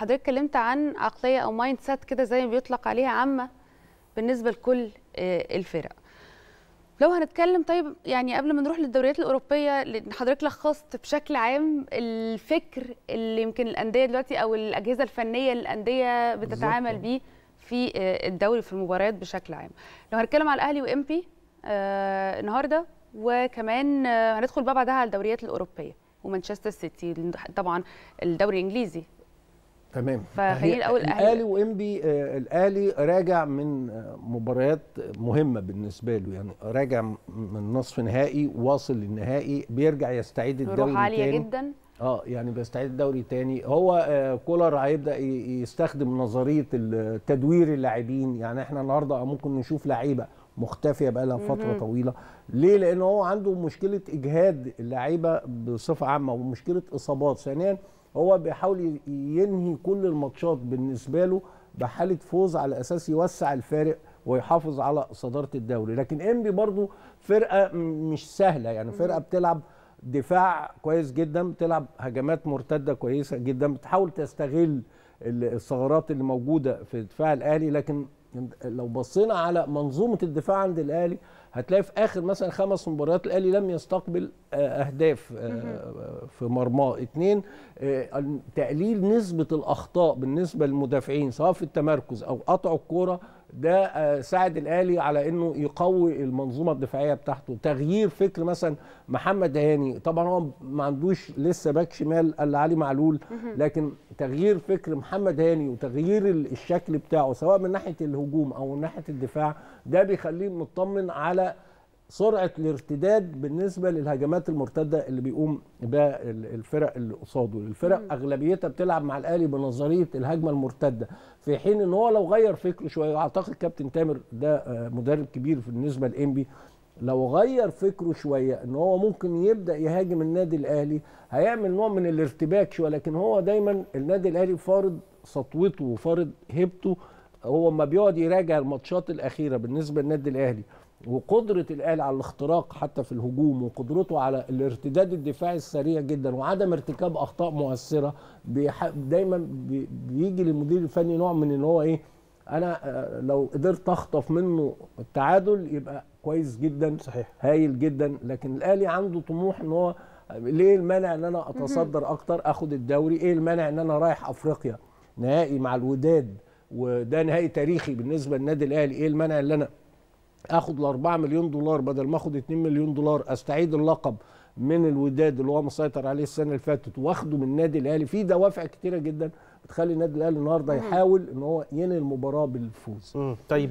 حضرتك اتكلمت عن عقليه او مايند سيت كده زي ما بيطلق عليها عامه بالنسبه لكل آه، الفرق لو هنتكلم طيب يعني قبل ما نروح للدوريات الاوروبيه حضرتك لخصت بشكل عام الفكر اللي يمكن الانديه دلوقتي او الاجهزه الفنيه اللي الانديه بتتعامل بيه في آه، الدوري في المباريات بشكل عام لو هنتكلم على الاهلي وامبي آه النهارده وكمان آه هندخل بقى بعدها على الدوريات الاوروبيه ومانشستر سيتي طبعا الدوري الانجليزي تمام فهي الاول الاهلي وانبي الاهلي آه، راجع من آه، مباريات مهمه بالنسبه له يعني راجع من نصف نهائي واصل للنهائي بيرجع يستعيد الدوري عاليه تاني. جدا اه يعني بيستعيد الدوري تاني هو آه، كولر هيبدا يستخدم نظريه تدوير اللاعبين يعني احنا النهارده ممكن نشوف لعيبه مختفيه بقى لها فتره طويله ليه لان هو عنده مشكله اجهاد اللعيبه بصفه عامه ومشكله اصابات ثانيا هو بيحاول ينهي كل الماتشات بالنسبه له بحاله فوز على اساس يوسع الفارق ويحافظ على صداره الدوري لكن انبي برضو فرقه مش سهله يعني فرقه بتلعب دفاع كويس جدا بتلعب هجمات مرتده كويسه جدا بتحاول تستغل الثغرات اللي موجوده في دفاع الاهلي لكن لو بصينا على منظومه الدفاع عند الاهلي هتلاقي في اخر مثلا خمس مباريات الاهلي لم يستقبل آه، اهداف آه، في مرماه اثنين آه، تقليل نسبه الاخطاء بالنسبه للمدافعين سواء في التمركز او قطع الكوره ده آه، ساعد الاهلي على انه يقوي المنظومه الدفاعيه بتاعته تغيير فكر مثلا محمد هاني طبعا هو ما عندوش لسه باك شمال الا علي معلول لكن تغيير فكر محمد هاني وتغيير الشكل بتاعه سواء من ناحيه الهجوم او من ناحيه الدفاع ده بيخليه مطمن على سرعه الارتداد بالنسبه للهجمات المرتده اللي بيقوم بها الفرق اللي قصاده الفرق اغلبيتها بتلعب مع الاهلي بنظريه الهجمه المرتده في حين ان هو لو غير فكره شويه اعتقد كابتن تامر ده آه، مدرب كبير بالنسبه لانبي لو غير فكره شويه ان هو ممكن يبدا يهاجم النادي الاهلي هيعمل نوع من الارتباك شويه لكن هو دايما النادي الاهلي فارض سطوته وفارض هيبته هو ما بيقعد يراجع الماتشات الاخيره بالنسبه للنادي الاهلي وقدره الاهلي على الاختراق حتى في الهجوم وقدرته على الارتداد الدفاعي السريع جدا وعدم ارتكاب اخطاء مؤثره دايما بيجي للمدير الفني نوع من ان هو ايه انا آه، لو قدرت اخطف منه التعادل يبقى كويس جدا صحيح هايل جدا لكن الاهلي عنده طموح ان هو ليه المانع ان انا اتصدر اكتر اخد الدوري ايه المانع ان انا رايح افريقيا نهائي مع الوداد وده نهائي تاريخي بالنسبه للنادي الاهلي ايه المانع ان انا اخد ال 4 مليون دولار بدل ما اخد 2 مليون دولار استعيد اللقب من الوداد اللي هو مسيطر عليه السنه اللي فاتت واخده من النادي الاهلي في دوافع كتيره جدا بتخلي النادي الاهلي النهارده يحاول ان هو ينهي المباراه بالفوز. طيب